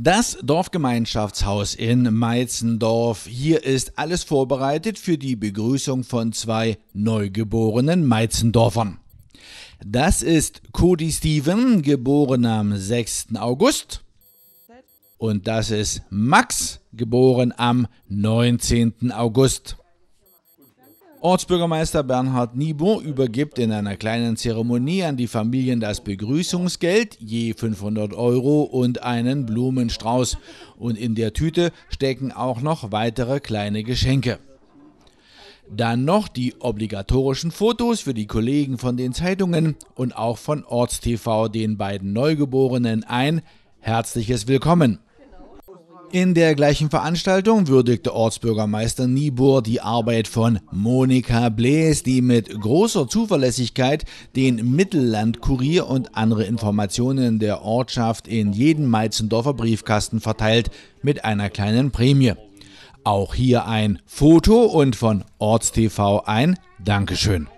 Das Dorfgemeinschaftshaus in Meizendorf. Hier ist alles vorbereitet für die Begrüßung von zwei neugeborenen Meizendorfern. Das ist Cody Steven, geboren am 6. August. Und das ist Max, geboren am 19. August. Ortsbürgermeister Bernhard Nibon übergibt in einer kleinen Zeremonie an die Familien das Begrüßungsgeld, je 500 Euro und einen Blumenstrauß. Und in der Tüte stecken auch noch weitere kleine Geschenke. Dann noch die obligatorischen Fotos für die Kollegen von den Zeitungen und auch von OrtsTV den beiden Neugeborenen ein herzliches Willkommen. In der gleichen Veranstaltung würdigte Ortsbürgermeister Niebuhr die Arbeit von Monika Blees, die mit großer Zuverlässigkeit den Mittellandkurier und andere Informationen der Ortschaft in jeden Meizendorfer Briefkasten verteilt, mit einer kleinen Prämie. Auch hier ein Foto und von OrtsTV ein Dankeschön.